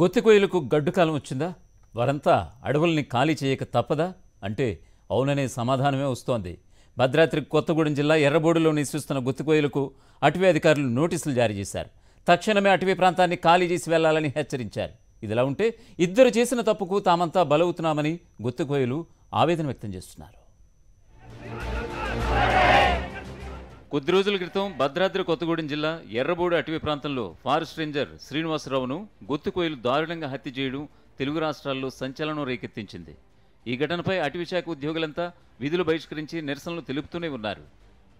గొత్తికొయ్యలకు గడ్డుకాలం వచ్చిందా వారంతా అడవుల్ని ఖాళీ చేయక తప్పదా అంటే అవుననే సమాధానమే వస్తోంది భద్రాద్రి కొత్తగూడెం జిల్లా ఎర్రబోడులో నివసిస్తున్న గుత్తికొయ్యలకు అటవీ అధికారులు నోటీసులు జారీ చేశారు తక్షణమే అటవీ ప్రాంతాన్ని ఖాళీ చేసి వెళ్లాలని హెచ్చరించారు ఇదిలా ఉంటే ఇద్దరు చేసిన తప్పుకు తామంతా బలవుతున్నామని గుత్తికొయ్యలు ఆవేదన వ్యక్తం చేస్తున్నారు కొద్ది రోజుల క్రితం భద్రాద్రి కొత్తగూడెం జిల్లా ఎర్రబోడు అటవీ ప్రాంతంలో ఫారెస్ట్ రేంజర్ శ్రీనివాసరావును గొత్తుకోయలు దారుణంగా హత్య చేయడం తెలుగు రాష్ట్రాల్లో సంచలనం రేకెత్తించింది ఈ ఘటనపై అటవీశాఖ ఉద్యోగులంతా విధులు బహిష్కరించి నిరసనలు తెలుపుతూనే ఉన్నారు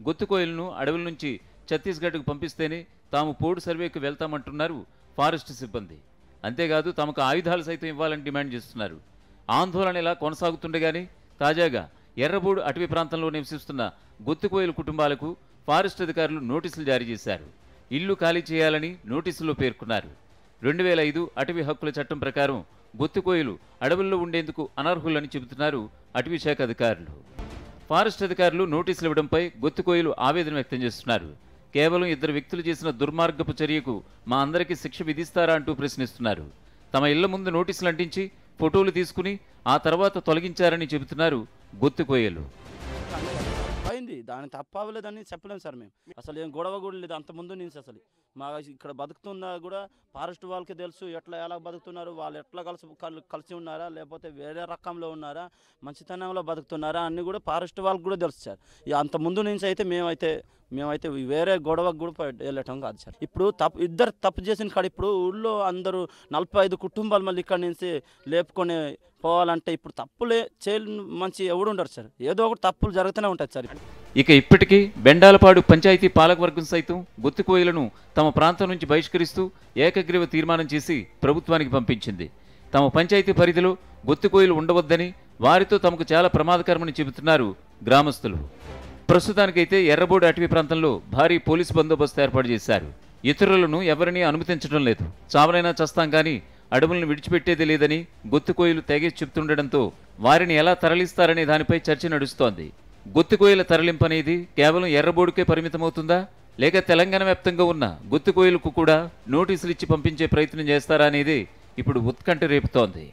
గొత్తుకోయలను అడవుల నుంచి ఛత్తీస్గఢ్కు పంపిస్తేనే తాము పోడు సర్వేకు వెళ్తామంటున్నారు ఫారెస్ట్ సిబ్బంది అంతేకాదు తమకు ఆయుధాలు సైతం ఇవ్వాలని డిమాండ్ చేస్తున్నారు ఆందోళన ఇలా కొనసాగుతుండగానే తాజాగా ఎర్రబోడు అటవీ ప్రాంతంలో నివసిస్తున్న గొత్తుకోయలు కుటుంబాలకు ఫారెస్ట్ అధికారులు నోటీసులు జారీ చేశారు ఇల్లు ఖాళీ చేయాలని నోటీసుల్లో పేర్కొన్నారు రెండు వేల ఐదు అటవీ హక్కుల చట్టం ప్రకారం బొత్తికోయలు అడవుల్లో ఉండేందుకు అనర్హులని చెబుతున్నారు అటవీ శాఖ అధికారులు ఫారెస్ట్ అధికారులు నోటీసులు ఇవ్వడంపై బొత్తికోయలు ఆవేదన వ్యక్తం చేస్తున్నారు కేవలం ఇద్దరు వ్యక్తులు చేసిన దుర్మార్గపు చర్యకు మా అందరికీ శిక్ష విధిస్తారా అంటూ ప్రశ్నిస్తున్నారు తమ ఇళ్ల ముందు నోటీసులు అంటించి ఫోటోలు తీసుకుని ఆ తర్వాత తొలగించారని చెబుతున్నారు బొత్తికోయలు ఉంది దాని తప్ప అవ్వలేదని చెప్పలేం సార్ మేము అసలు ఏం గొడవ కూడా లేదు అంత ముందు నుంచి అసలు మా ఇక్కడ బతుకుతున్నా కూడా ఫారెస్ట్ వాళ్ళకి తెలుసు ఎట్లా ఎలా బతుకుతున్నారు వాళ్ళు ఎట్లా కలిసి కలిసి ఉన్నారా లేకపోతే వేరే రకంలో ఉన్నారా మంచితనంలో బతుకుతున్నారా అన్నీ కూడా ఫారెస్ట్ వాళ్ళకి కూడా తెలుసు సార్ అంత ముందు నుంచి అయితే మేమైతే మేమైతే వేరే గొడవ కూడా వెళ్ళటం కాదు సార్ ఇప్పుడు తప్పు ఇద్దరు తప్పు చేసిన కాడ ఇప్పుడు ఊళ్ళో అందరూ నలభై ఐదు కుటుంబాలు మళ్ళీ ఇక్కడ నుంచి లేపుకొని పోవాలంటే ఇప్పుడు తప్పులే చేయని మంచి ఉండరు సార్ ఏదో ఒకటి తప్పులు జరుగుతూనే ఉంటుంది సార్ ఇక ఇప్పటికీ బెండాలపాడు పంచాయతీ పాలకవర్గం సైతం గుత్తికోయలను తమ ప్రాంతం నుంచి బహిష్కరిస్తూ ఏకగ్రీవ తీర్మానం చేసి ప్రభుత్వానికి పంపించింది తమ పంచాయతీ పరిధిలో గుత్తికోయలు ఉండవద్దని వారితో తమకు చాలా ప్రమాదకరమని చెబుతున్నారు గ్రామస్తులు ప్రస్తుతానికైతే ఎర్రబోడు అటవీ ప్రాంతంలో భారీ పోలీసు బందోబస్తు ఏర్పాటు చేశారు ఇతరులను ఎవరినీ అనుమతించడం లేదు చావనైనా చస్తాం కానీ అడవులను విడిచిపెట్టేది లేదని గుత్తికోయలు తెగేసి చెప్తుండటంతో వారిని ఎలా తరలిస్తారనే దానిపై చర్చ నడుస్తోంది తరలింపు అనేది కేవలం ఎర్రబోడుకే పరిమితమవుతుందా లేక తెలంగాణ వ్యాప్తంగా ఉన్న గుత్తికోయిలకు కూడా నోటీసులు ఇచ్చి పంపించే ప్రయత్నం చేస్తారా అనేది ఇప్పుడు ఉత్కంఠ రేపుతోంది